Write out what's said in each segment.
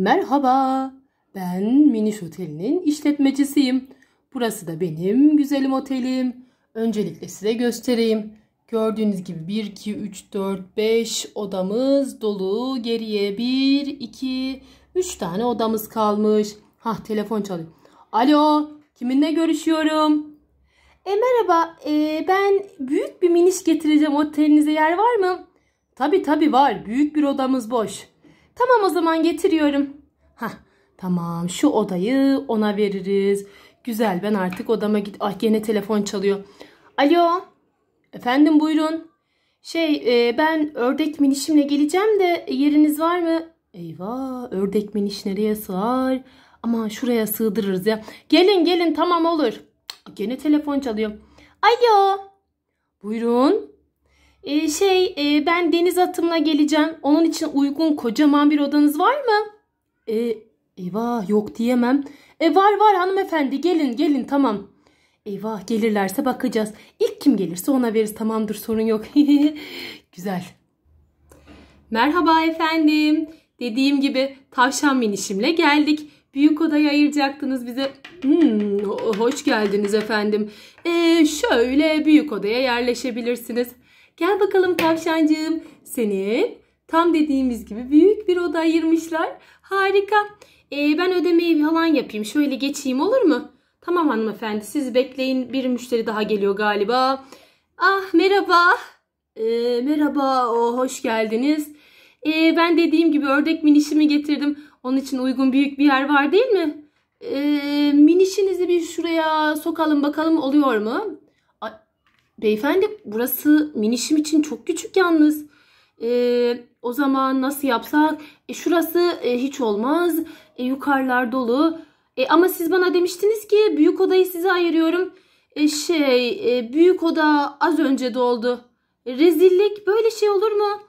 Merhaba, ben Miniş Oteli'nin işletmecisiyim. Burası da benim güzelim otelim. Öncelikle size göstereyim. Gördüğünüz gibi 1, 2, 3, 4, 5 odamız dolu. Geriye 1, 2, 3 tane odamız kalmış. Hah telefon çalıyor. Alo, kiminle görüşüyorum? E merhaba, e, ben büyük bir miniş getireceğim. Otelinize yer var mı? Tabi tabi var. Büyük bir odamız boş. Tamam o zaman getiriyorum. Hah tamam şu odayı ona veririz. Güzel ben artık odama git. Ah yine telefon çalıyor. Alo. Efendim buyurun. Şey e, ben ördek minişimle geleceğim de yeriniz var mı? Eyvah ördek miniş nereye sığar? Aman şuraya sığdırırız ya. Gelin gelin tamam olur. Yine telefon çalıyor. Alo. Buyurun. E, şey e, ben deniz atımla geleceğim. Onun için uygun kocaman bir odanız var mı? E, eyvah yok diyemem. E, var var hanımefendi gelin gelin tamam. Eyvah gelirlerse bakacağız. İlk kim gelirse ona veririz tamamdır sorun yok. Güzel. Merhaba efendim. Dediğim gibi tavşan minişimle geldik. Büyük odayı ayıracaktınız bize. Hmm, hoş geldiniz efendim. Ee, şöyle büyük odaya yerleşebilirsiniz. Gel bakalım tavşancığım. Seni tam dediğimiz gibi büyük bir oda ayırmışlar. Harika. Ee, ben ödemeyi falan yapayım. Şöyle geçeyim olur mu? Tamam hanımefendi siz bekleyin. Bir müşteri daha geliyor galiba. Ah merhaba. Ee, merhaba. Oo, hoş geldiniz. Ee, ben dediğim gibi ördek minişimi getirdim. Onun için uygun büyük bir yer var değil mi? Ee, minişinizi bir şuraya sokalım bakalım oluyor mu? Beyefendi burası minişim için çok küçük yalnız. Ee, o zaman nasıl yapsak? E, şurası e, hiç olmaz. E, yukarılar dolu. E, ama siz bana demiştiniz ki büyük odayı size ayırıyorum. E, şey e, büyük oda az önce doldu. E, rezillik böyle şey olur mu?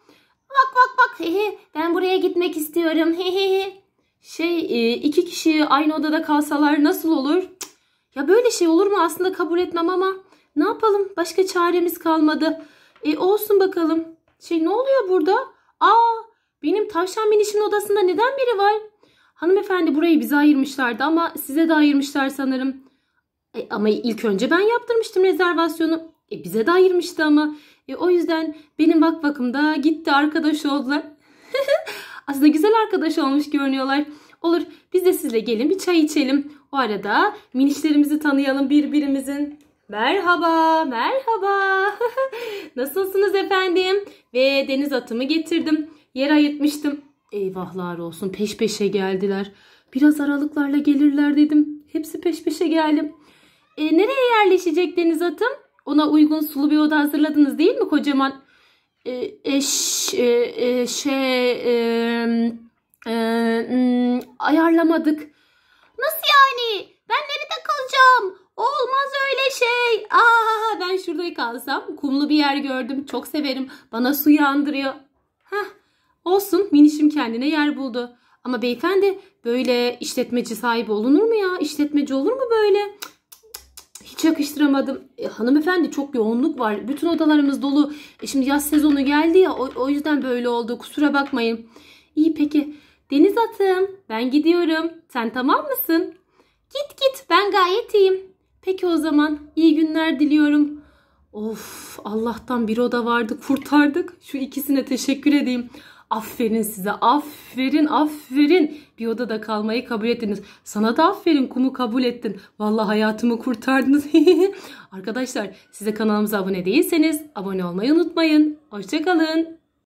Bak bak bak hehe ben buraya gitmek istiyorum hehehe. Şey e, iki kişi aynı odada kalsalar nasıl olur? Cık. Ya böyle şey olur mu? Aslında kabul etmem ama ne yapalım? Başka çaremiz kalmadı. E olsun bakalım. Şey ne oluyor burada? Aa benim tavşan binişimin odasında neden biri var? Hanımefendi burayı bize ayırmışlardı ama size de ayırmışlar sanırım. E, ama ilk önce ben yaptırmıştım rezervasyonu. E, bize de ayırmıştı ama. E, o yüzden benim bak bakımda gitti arkadaş oldular. Aslında güzel arkadaş olmuş görünüyorlar. Olur biz de sizle gelin bir çay içelim. O arada minişlerimizi tanıyalım birbirimizin. Merhaba, merhaba. Nasılsınız efendim? Ve deniz atımı getirdim. Yer ayıtmıştım. Eyvahlar olsun peş peşe geldiler. Biraz aralıklarla gelirler dedim. Hepsi peş peşe geldim. E, nereye yerleşecek deniz atım? Ona uygun sulu bir oda hazırladınız değil mi kocaman? E, eş, e, e, şey... E, e, ayarlamadık. Nasıl yani? Ben nerede kalacağım? Olmaz öyle şey. Aa ben şurada kalsam kumlu bir yer gördüm. Çok severim. Bana su yandırıyor. Heh, olsun minişim kendine yer buldu. Ama beyefendi böyle işletmeci sahibi olunur mu ya? İşletmeci olur mu böyle? hiç yakıştıramadım. E, hanımefendi çok yoğunluk var. Bütün odalarımız dolu. E, şimdi yaz sezonu geldi ya o, o yüzden böyle oldu. Kusura bakmayın. İyi peki. Deniz atım ben gidiyorum. Sen tamam mısın? Git git ben gayet iyiyim. Peki o zaman iyi günler diliyorum. Of Allah'tan bir oda vardı kurtardık. Şu ikisine teşekkür edeyim. Aferin size aferin aferin. Bir odada kalmayı kabul ettiniz. Sana da aferin kumu kabul ettin. Valla hayatımı kurtardınız. Arkadaşlar size kanalımıza abone değilseniz abone olmayı unutmayın. Hoşçakalın.